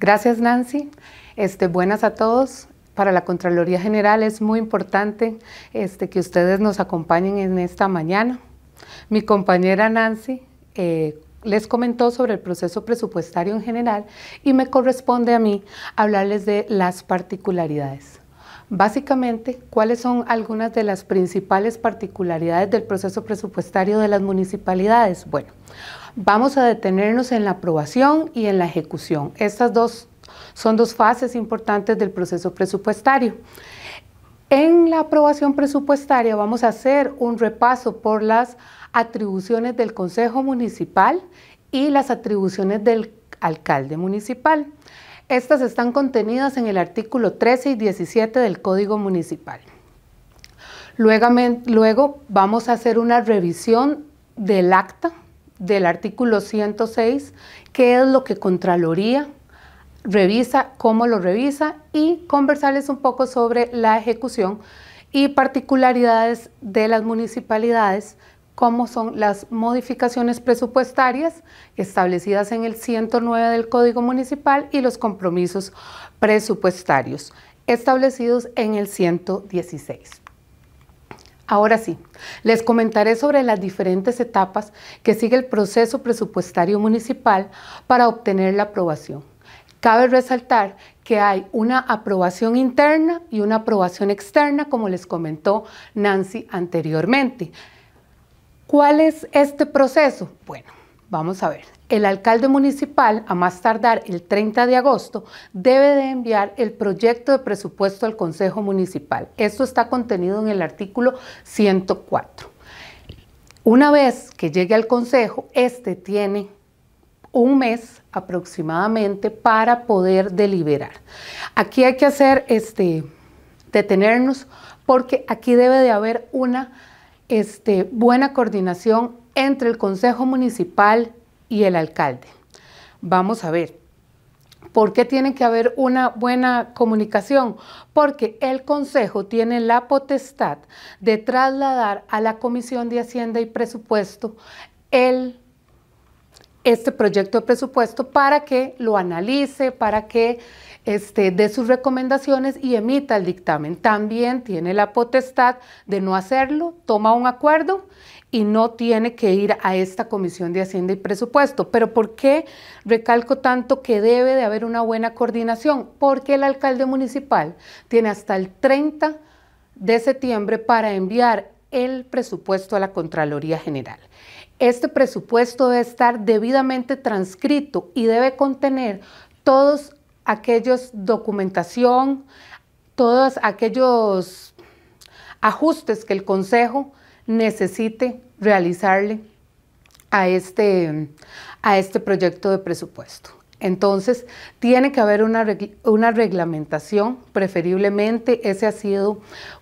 Gracias, Nancy. Este, buenas a todos. Para la Contraloría General es muy importante este, que ustedes nos acompañen en esta mañana. Mi compañera Nancy eh, les comentó sobre el proceso presupuestario en general y me corresponde a mí hablarles de las particularidades. Básicamente, ¿cuáles son algunas de las principales particularidades del proceso presupuestario de las municipalidades? Bueno, Vamos a detenernos en la aprobación y en la ejecución. Estas dos son dos fases importantes del proceso presupuestario. En la aprobación presupuestaria vamos a hacer un repaso por las atribuciones del Consejo Municipal y las atribuciones del alcalde municipal. Estas están contenidas en el artículo 13 y 17 del Código Municipal. Luego, luego vamos a hacer una revisión del acta del artículo 106, qué es lo que Contraloría revisa, cómo lo revisa y conversarles un poco sobre la ejecución y particularidades de las municipalidades, cómo son las modificaciones presupuestarias establecidas en el 109 del Código Municipal y los compromisos presupuestarios establecidos en el 116. Ahora sí, les comentaré sobre las diferentes etapas que sigue el proceso presupuestario municipal para obtener la aprobación. Cabe resaltar que hay una aprobación interna y una aprobación externa, como les comentó Nancy anteriormente. ¿Cuál es este proceso? Bueno, vamos a ver el alcalde municipal, a más tardar el 30 de agosto, debe de enviar el proyecto de presupuesto al Consejo Municipal. Esto está contenido en el artículo 104. Una vez que llegue al Consejo, este tiene un mes aproximadamente para poder deliberar. Aquí hay que hacer, este, detenernos, porque aquí debe de haber una este, buena coordinación entre el Consejo Municipal y el alcalde. Vamos a ver, ¿Por qué tiene que haber una buena comunicación? Porque el Consejo tiene la potestad de trasladar a la Comisión de Hacienda y Presupuesto el, este proyecto de presupuesto para que lo analice, para que este, dé sus recomendaciones y emita el dictamen. También tiene la potestad de no hacerlo, toma un acuerdo y no tiene que ir a esta Comisión de Hacienda y Presupuesto. Pero ¿por qué recalco tanto que debe de haber una buena coordinación? Porque el alcalde municipal tiene hasta el 30 de septiembre para enviar el presupuesto a la Contraloría General. Este presupuesto debe estar debidamente transcrito y debe contener todos aquellos documentación, todos aquellos ajustes que el Consejo necesite realizarle a este, a este proyecto de presupuesto. Entonces, tiene que haber una, una reglamentación, preferiblemente ese ha sido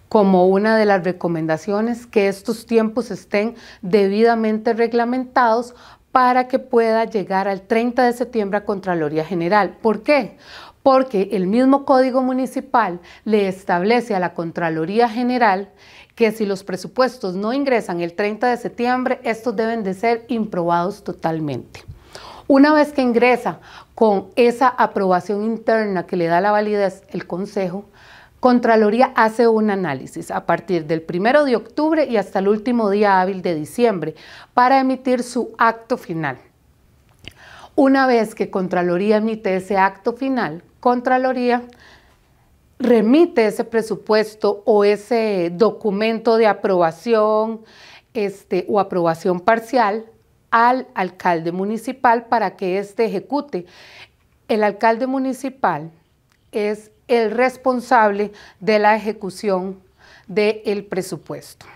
como una de las recomendaciones, que estos tiempos estén debidamente reglamentados para que pueda llegar al 30 de septiembre a Contraloría General. ¿Por qué? Porque el mismo Código Municipal le establece a la Contraloría General que si los presupuestos no ingresan el 30 de septiembre, estos deben de ser improbados totalmente. Una vez que ingresa con esa aprobación interna que le da la validez el Consejo, Contraloría hace un análisis a partir del 1 de octubre y hasta el último día hábil de diciembre para emitir su acto final. Una vez que Contraloría emite ese acto final, Contraloría remite ese presupuesto o ese documento de aprobación este, o aprobación parcial al alcalde municipal para que éste ejecute. El alcalde municipal es el responsable de la ejecución del presupuesto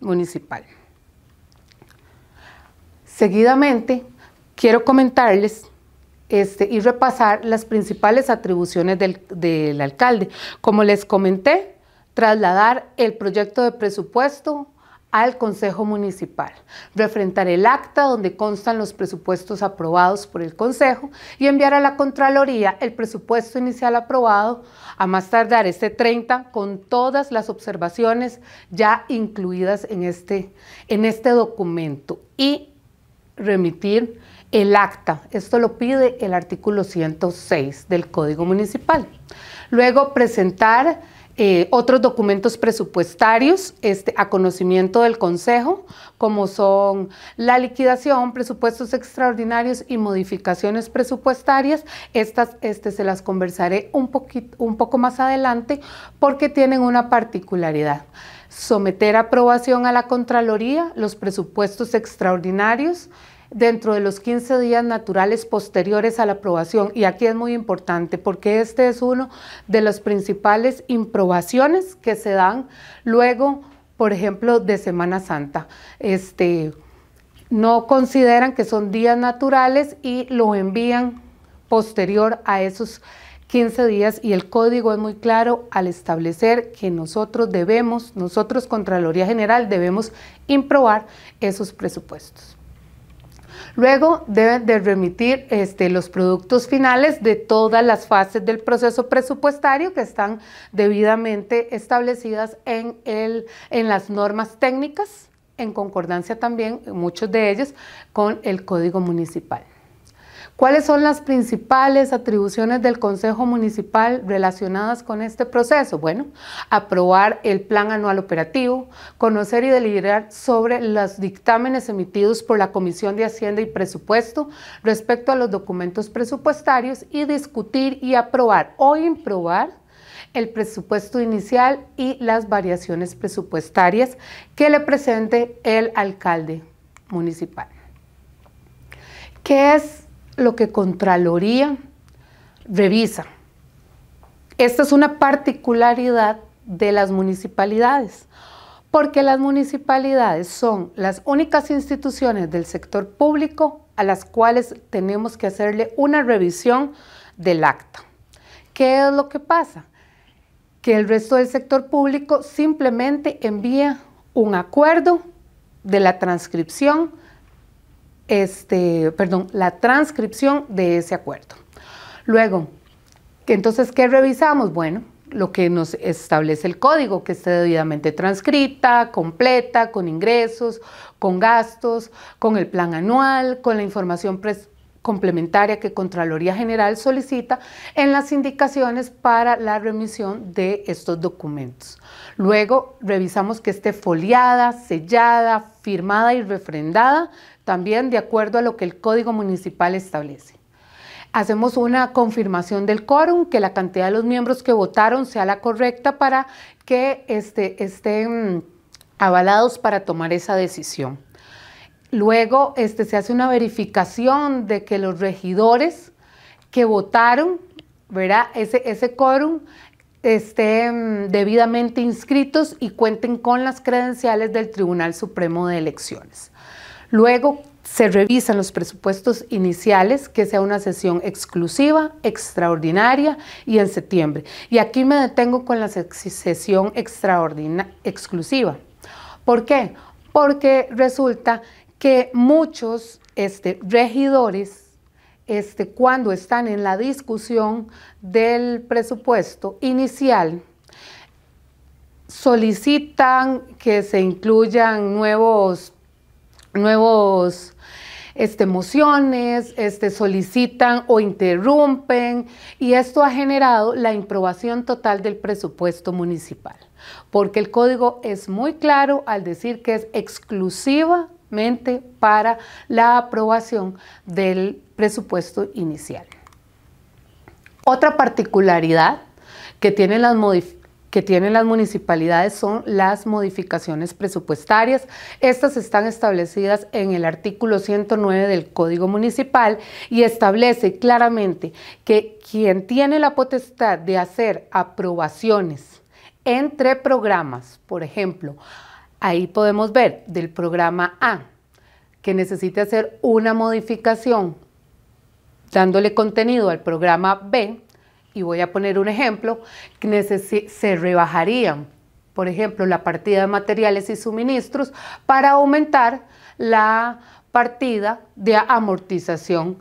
municipal. Seguidamente, quiero comentarles este, y repasar las principales atribuciones del, alcalde. Como les comenté, trasladar el proyecto de presupuesto al Consejo Municipal, refrentar el acta donde constan los presupuestos aprobados por el Consejo y enviar a la Contraloría el presupuesto inicial aprobado a más tardar este 30 con todas las observaciones ya incluidas en este, en este documento y remitir el acta. Esto lo pide el artículo 106 del Código Municipal. Luego, presentar eh, otros documentos presupuestarios este, a conocimiento del Consejo, como son la liquidación, presupuestos extraordinarios y modificaciones presupuestarias. Estas este, se las conversaré un, poquito, un poco más adelante porque tienen una particularidad. Someter aprobación a la Contraloría los presupuestos extraordinarios dentro de los 15 días naturales posteriores a la aprobación. Y aquí es muy importante porque este es uno de los principales improbaciones que se dan luego, por ejemplo, de Semana Santa. Este, no consideran que son días naturales y lo envían posterior a esos 15 días y el código es muy claro al establecer que nosotros debemos, nosotros Contraloría General debemos improbar esos presupuestos. Luego deben de remitir este, los productos finales de todas las fases del proceso presupuestario que están debidamente establecidas en, el, en las normas técnicas, en concordancia también, muchos de ellos, con el Código Municipal. ¿Cuáles son las principales atribuciones del Consejo Municipal relacionadas con este proceso? Bueno, aprobar el plan anual operativo, conocer y deliberar sobre los dictámenes emitidos por la Comisión de Hacienda y Presupuesto respecto a los documentos presupuestarios y discutir y aprobar o improbar el presupuesto inicial y las variaciones presupuestarias que le presente el alcalde municipal. ¿Qué es lo que Contraloría revisa. Esta es una particularidad de las municipalidades, porque las municipalidades son las únicas instituciones del sector público a las cuales tenemos que hacerle una revisión del acta. ¿Qué es lo que pasa? Que el resto del sector público simplemente envía un acuerdo de la transcripción este, perdón, la transcripción de ese acuerdo. Luego, entonces, ¿qué revisamos? Bueno, lo que nos establece el código, que esté debidamente transcrita, completa, con ingresos, con gastos, con el plan anual, con la información complementaria que Contraloría General solicita en las indicaciones para la remisión de estos documentos. Luego revisamos que esté foliada, sellada, firmada y refrendada también de acuerdo a lo que el Código Municipal establece. Hacemos una confirmación del quórum, que la cantidad de los miembros que votaron sea la correcta para que este, estén avalados para tomar esa decisión. Luego este, se hace una verificación de que los regidores que votaron, Ese, ese quórum estén debidamente inscritos y cuenten con las credenciales del Tribunal Supremo de Elecciones. Luego se revisan los presupuestos iniciales, que sea una sesión exclusiva, extraordinaria y en septiembre. Y aquí me detengo con la sesión exclusiva. ¿Por qué? Porque resulta que muchos este, regidores este, cuando están en la discusión del presupuesto inicial, solicitan que se incluyan nuevos nuevos este, mociones, este, solicitan o interrumpen y esto ha generado la improbación total del presupuesto municipal, porque el código es muy claro al decir que es exclusivamente para la aprobación del presupuesto inicial. Otra particularidad que tienen las modificaciones que tienen las municipalidades son las modificaciones presupuestarias. Estas están establecidas en el artículo 109 del Código Municipal y establece claramente que quien tiene la potestad de hacer aprobaciones entre programas, por ejemplo, ahí podemos ver del programa A que necesite hacer una modificación dándole contenido al programa B, y voy a poner un ejemplo, se rebajarían, por ejemplo, la partida de materiales y suministros para aumentar la partida de amortización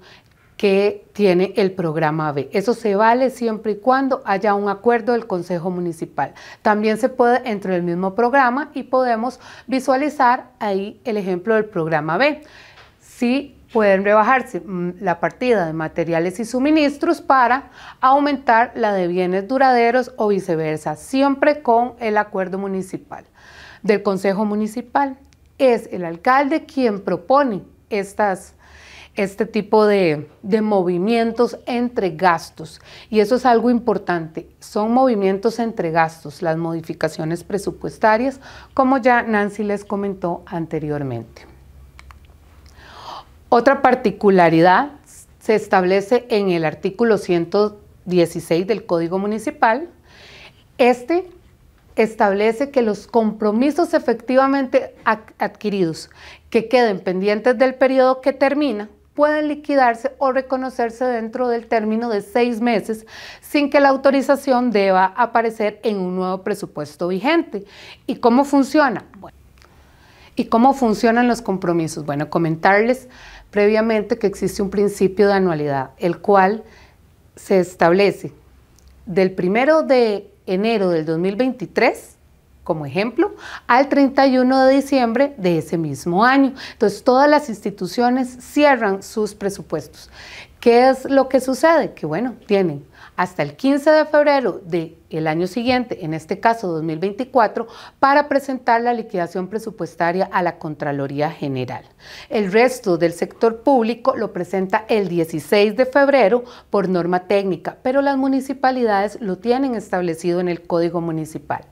que tiene el programa B. Eso se vale siempre y cuando haya un acuerdo del Consejo Municipal. También se puede entre el mismo programa y podemos visualizar ahí el ejemplo del programa B. sí pueden rebajarse mm, la partida de materiales y suministros para aumentar la de bienes duraderos o viceversa, siempre con el acuerdo municipal del Consejo Municipal. Es el alcalde quien propone estas, este tipo de, de movimientos entre gastos y eso es algo importante, son movimientos entre gastos, las modificaciones presupuestarias, como ya Nancy les comentó anteriormente. Otra particularidad se establece en el artículo 116 del Código Municipal. Este establece que los compromisos efectivamente adquiridos que queden pendientes del periodo que termina pueden liquidarse o reconocerse dentro del término de seis meses sin que la autorización deba aparecer en un nuevo presupuesto vigente. ¿Y cómo funciona? ¿Y cómo funcionan los compromisos? Bueno, comentarles previamente que existe un principio de anualidad, el cual se establece del primero de enero del 2023 como ejemplo, al 31 de diciembre de ese mismo año. Entonces, todas las instituciones cierran sus presupuestos. ¿Qué es lo que sucede? Que bueno, tienen hasta el 15 de febrero del año siguiente, en este caso 2024, para presentar la liquidación presupuestaria a la Contraloría General. El resto del sector público lo presenta el 16 de febrero por norma técnica, pero las municipalidades lo tienen establecido en el Código Municipal.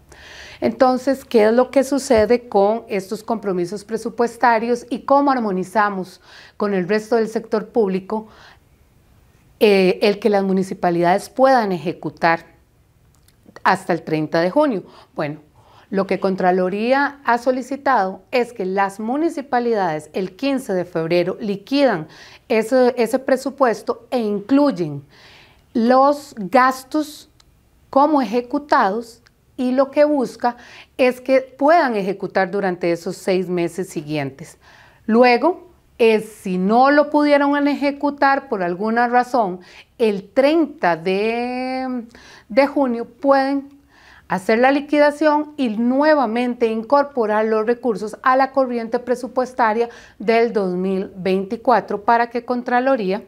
Entonces, ¿qué es lo que sucede con estos compromisos presupuestarios y cómo armonizamos con el resto del sector público eh, el que las municipalidades puedan ejecutar hasta el 30 de junio. Bueno, lo que Contraloría ha solicitado es que las municipalidades el 15 de febrero liquidan ese, ese, presupuesto e incluyen los gastos como ejecutados y lo que busca es que puedan ejecutar durante esos seis meses siguientes. Luego, si no lo pudieron ejecutar por alguna razón, el 30 de, junio pueden hacer la liquidación y nuevamente incorporar los recursos a la corriente presupuestaria del 2024 para que Contraloría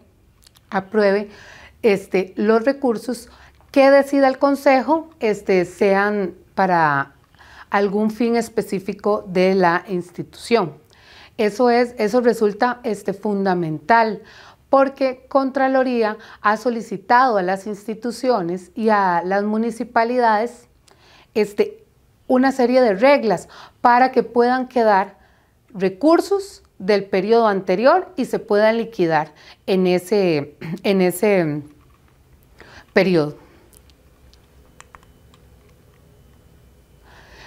apruebe este, los recursos que decida el Consejo este, sean para algún fin específico de la institución. Eso, es, eso resulta este, fundamental porque Contraloría ha solicitado a las instituciones y a las municipalidades este, una serie de reglas para que puedan quedar recursos del periodo anterior y se puedan liquidar en ese, en ese periodo.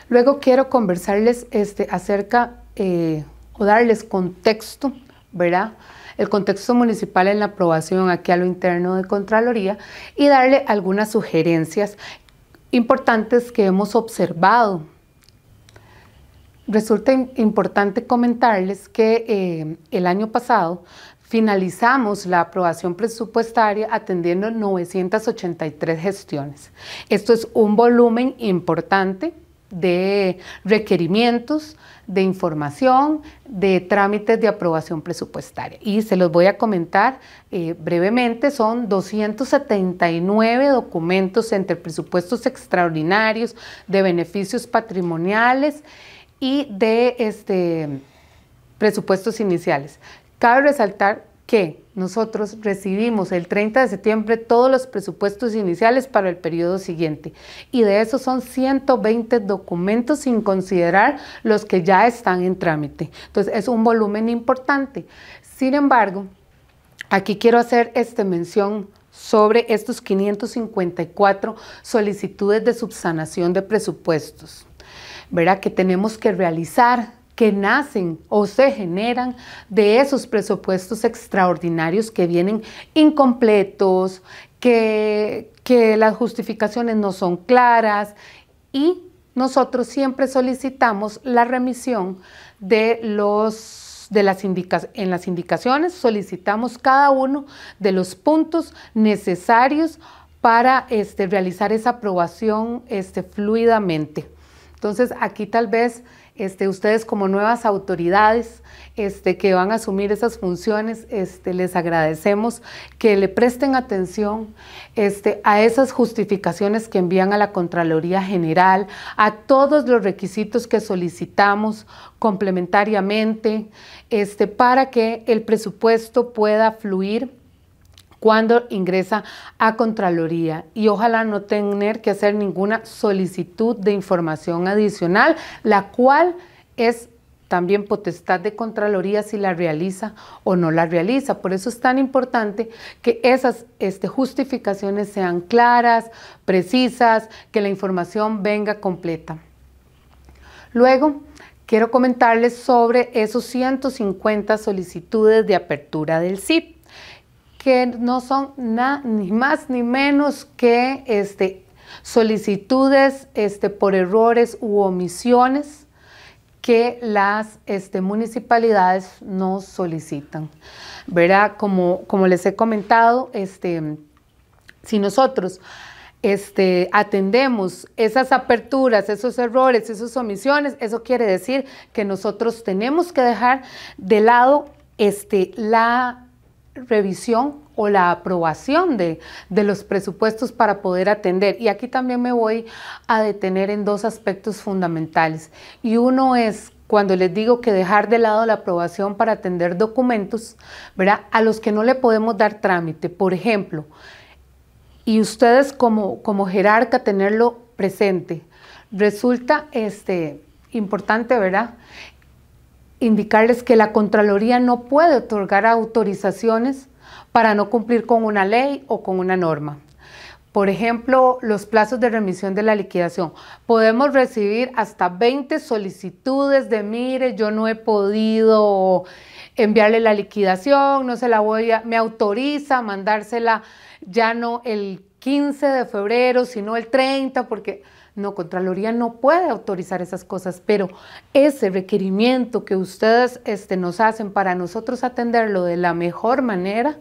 Luego quiero conversarles este, acerca... Eh, o darles contexto, ¿verdad? el contexto municipal en la aprobación aquí a lo interno de Contraloría y darle algunas sugerencias importantes que hemos observado. Resulta importante comentarles que eh, el año pasado finalizamos la aprobación presupuestaria atendiendo 983 gestiones. Esto es un volumen importante de requerimientos, de información, de trámites de aprobación presupuestaria. Y se los voy a comentar eh, brevemente, son 279 documentos entre presupuestos extraordinarios, de beneficios patrimoniales y de este, presupuestos iniciales. Cabe resaltar que nosotros recibimos el 30 de septiembre todos los presupuestos iniciales para el periodo siguiente y de esos son 120 documentos sin considerar los que ya están en trámite. Entonces es un volumen importante. Sin embargo, aquí quiero hacer esta mención sobre estos 554 solicitudes de subsanación de presupuestos, Verá Que tenemos que realizar que nacen o se generan de esos presupuestos extraordinarios que vienen incompletos, que, que las justificaciones no son claras y nosotros siempre solicitamos la remisión de los de las en las indicaciones solicitamos cada uno de los puntos necesarios para este, realizar esa aprobación este, fluidamente. Entonces, aquí tal vez este, ustedes como nuevas autoridades este, que van a asumir esas funciones, este, les agradecemos que le presten atención este, a esas justificaciones que envían a la Contraloría General, a todos los requisitos que solicitamos complementariamente este, para que el presupuesto pueda fluir cuando ingresa a Contraloría y ojalá no tener que hacer ninguna solicitud de información adicional, la cual es también potestad de Contraloría si la realiza o no la realiza. Por eso es tan importante que esas este, justificaciones sean claras, precisas, que la información venga completa. Luego, quiero comentarles sobre esos 150 solicitudes de apertura del SIP que no son ni más ni menos que este, solicitudes este, por errores u omisiones que las este, municipalidades nos solicitan. Verá, Como, como les he comentado, este, si nosotros este, atendemos esas aperturas, esos errores, esas omisiones, eso quiere decir que nosotros tenemos que dejar de lado este, la revisión o la aprobación de, los presupuestos para poder atender. Y aquí también me voy a detener en dos aspectos fundamentales. Y uno es cuando les digo que dejar de lado la aprobación para atender documentos, ¿verdad? A los que no le podemos dar trámite. Por ejemplo, y ustedes como, como jerarca tenerlo presente. Resulta este, importante, ¿verdad? indicarles que la Contraloría no puede otorgar autorizaciones para no cumplir con una ley o con una norma. Por ejemplo, los plazos de remisión de la liquidación. Podemos recibir hasta 20 solicitudes de, mire, yo no he podido enviarle la liquidación, no se la voy a, me autoriza a mandársela ya no el 15 de febrero, sino el 30, porque no, Contraloría no puede autorizar esas cosas, pero ese requerimiento que ustedes este, nos hacen para nosotros atenderlo de la mejor manera,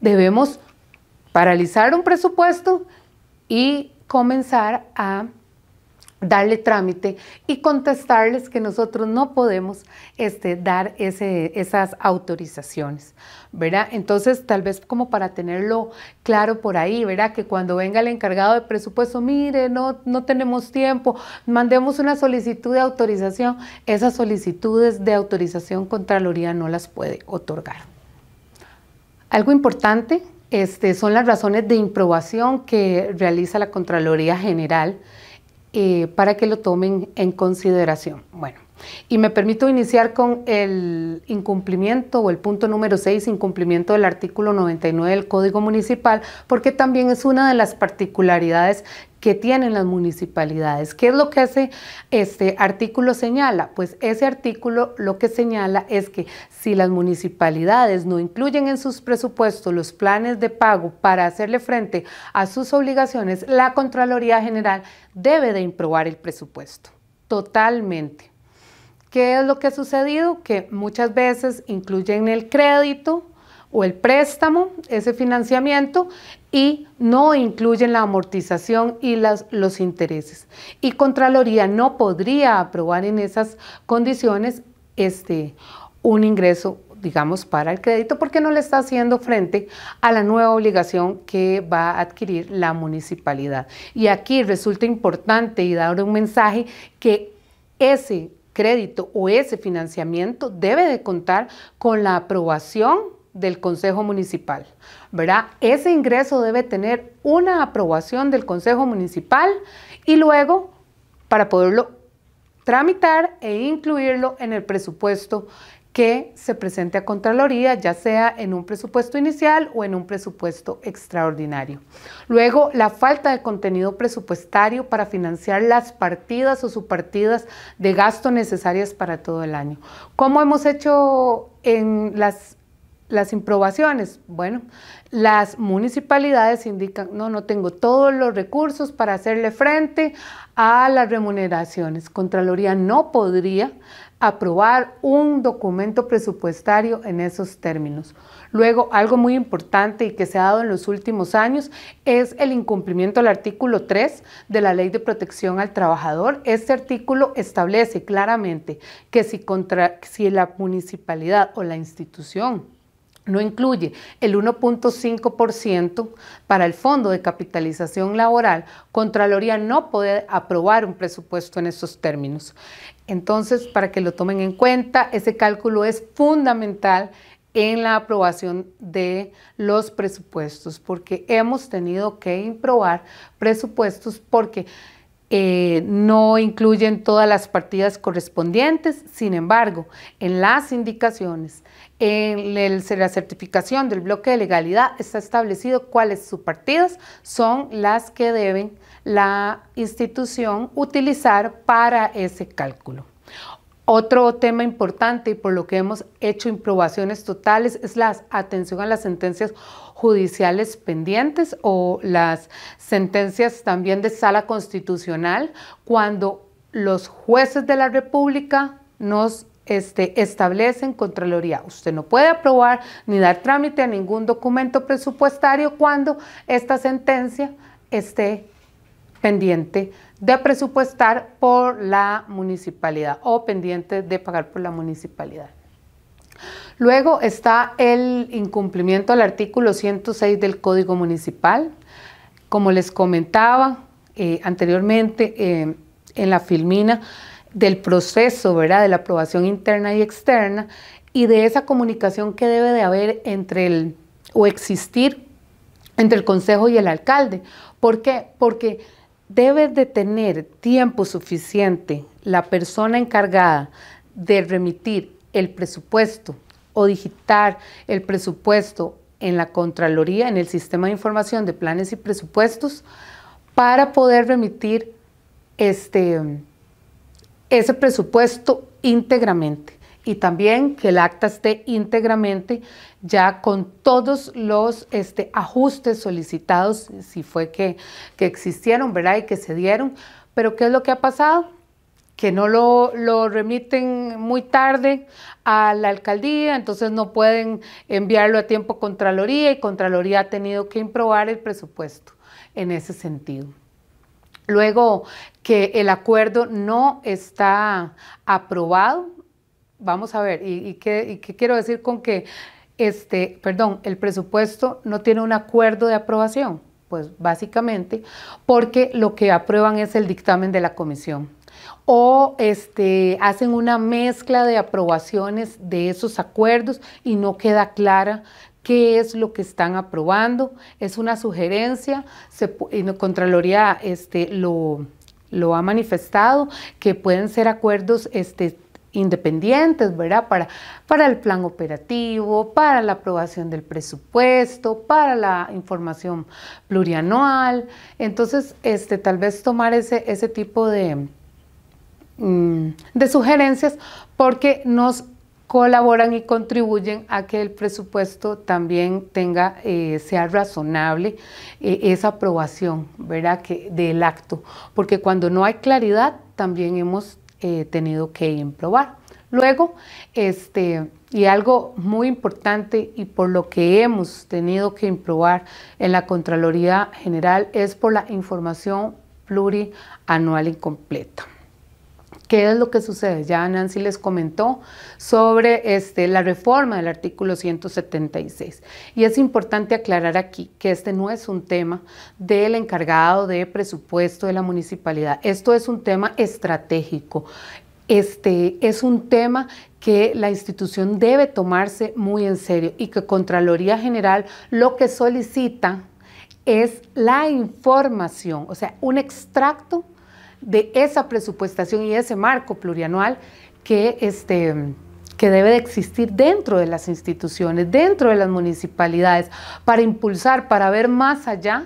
debemos paralizar un presupuesto y comenzar a darle trámite y contestarles que nosotros no podemos este, dar esas autorizaciones, ¿verdad? Entonces, tal vez como para tenerlo claro por ahí, ¿verdad? Que cuando venga el encargado de presupuesto, mire, no, tenemos tiempo, mandemos una solicitud de autorización, esas solicitudes de autorización Contraloría no las puede otorgar. Algo importante este, son las razones de improbación que realiza la Contraloría General eh, para que lo tomen en consideración. Bueno, y me permito iniciar con el incumplimiento o el punto número 6, incumplimiento del artículo 99 del Código Municipal, porque también es una de las particularidades que tienen las municipalidades. ¿Qué es lo que ese este artículo señala? Pues ese artículo lo que señala es que si las municipalidades no incluyen en sus presupuestos los planes de pago para hacerle frente a sus obligaciones, la Contraloría General debe de improbar el presupuesto. Totalmente. ¿Qué es lo que ha sucedido? Que muchas veces incluyen el crédito o el préstamo, ese financiamiento, y no incluyen la amortización y los intereses. Y Contraloría no podría aprobar en esas condiciones este, un ingreso digamos, para el crédito porque no le está haciendo frente a la nueva obligación que va a adquirir la municipalidad. Y aquí resulta importante y dar un mensaje que ese crédito o ese financiamiento debe de contar con la aprobación del Consejo Municipal, ¿verdad? Ese ingreso debe tener una aprobación del Consejo Municipal y luego para poderlo tramitar e incluirlo en el presupuesto que se presente a Contraloría, ya sea en un presupuesto inicial o en un presupuesto extraordinario. Luego, la falta de contenido presupuestario para financiar las partidas o subpartidas de gasto necesarias para todo el año. Como hemos hecho en las las improbaciones, bueno, las municipalidades indican, no, no tengo todos los recursos para hacerle frente a las remuneraciones. Contraloría no podría aprobar un documento presupuestario en esos términos. Luego, algo muy importante y que se ha dado en los últimos años es el incumplimiento del artículo 3 de la Ley de Protección al Trabajador. Este artículo establece claramente que si, si la municipalidad o la institución no incluye el 1.5% para el Fondo de Capitalización Laboral, Contraloría no puede aprobar un presupuesto en esos términos. Entonces, para que lo tomen en cuenta, ese cálculo es fundamental en la aprobación de los presupuestos, porque hemos tenido que improbar presupuestos porque eh, no incluyen todas las partidas correspondientes, sin embargo, en las indicaciones, en, la certificación del bloque de legalidad está establecido cuáles partidas son las que deben la institución utilizar para ese cálculo. Otro tema importante y por lo que hemos hecho improbaciones totales es la atención a las sentencias judiciales pendientes o las sentencias también de sala constitucional cuando los jueces de la República nos este, establecen Contraloría. Usted no puede aprobar ni dar trámite a ningún documento presupuestario cuando esta sentencia esté pendiente de presupuestar por la municipalidad o pendiente de pagar por la municipalidad. Luego está el incumplimiento al artículo 106 del Código Municipal. Como les comentaba eh, anteriormente em, en la filmina, del proceso de la aprobación interna y externa y de esa comunicación que debe de haber entre el o existir entre el consejo y el alcalde. ¿Por qué? Porque debe de tener tiempo suficiente la persona encargada de remitir el presupuesto o digitar el presupuesto en la Contraloría, en el Sistema de Información de Planes y Presupuestos, para poder remitir este, ese presupuesto íntegramente y también que el acta esté íntegramente ya con todos los este, ajustes solicitados, si fue que, que existieron, ¿verdad? Y que se dieron. Pero ¿qué es lo que ha pasado? que no lo, remiten muy tarde a la alcaldía, entonces no pueden enviarlo a tiempo a Contraloría y Contraloría ha tenido que improbar el presupuesto en ese sentido. Luego que el acuerdo no está aprobado, vamos a ver, ¿y, qué, y qué, quiero decir con que, este, perdón, el presupuesto no tiene un acuerdo de aprobación? Pues básicamente porque lo que aprueban es el dictamen de la comisión o este, hacen una mezcla de aprobaciones de esos acuerdos y no queda clara qué es lo que están aprobando. Es una sugerencia, se, Contraloría este, lo, lo ha manifestado, que pueden ser acuerdos este, independientes, ¿verdad? Para, para el plan operativo, para la aprobación del presupuesto, para la información plurianual. Entonces, este, tal vez tomar ese, ese tipo de, Mm, de sugerencias porque nos colaboran y contribuyen a que el presupuesto también tenga, eh, sea razonable eh, esa aprobación, ¿verdad? Que, del acto, porque cuando no hay claridad también hemos eh, tenido que improbar. Luego, este, y algo muy importante y por lo que hemos tenido que improbar en la Contraloría General es por la información plurianual incompleta. ¿Qué es lo que sucede? Ya Nancy les comentó sobre este, la reforma del artículo 176. Y es importante aclarar aquí que este no es un tema del encargado de presupuesto de la municipalidad. Esto es un tema estratégico. Este es un tema que la institución debe tomarse muy en serio y que Contraloría General lo que solicita es la información, o sea, un extracto de esa presupuestación y ese marco plurianual que, este, que debe de existir dentro de las instituciones, dentro de las municipalidades, para impulsar, para ver más allá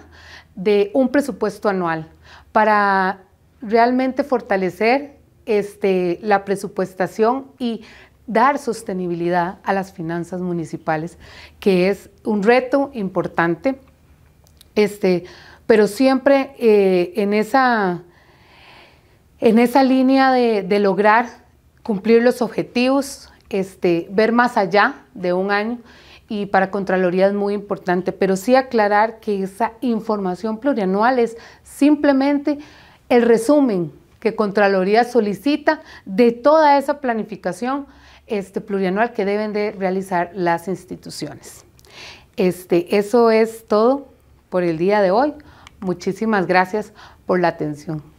de un presupuesto anual, para realmente fortalecer este, la presupuestación y dar sostenibilidad a las finanzas municipales, que es un reto importante, este, pero siempre eh, en esa en esa línea de, lograr cumplir los objetivos, este, ver más allá de un año y para Contraloría es muy importante, pero sí aclarar que esa información plurianual es simplemente el resumen que Contraloría solicita de toda esa planificación este, plurianual que deben de realizar las instituciones. Este, eso es todo por el día de hoy. Muchísimas gracias por la atención.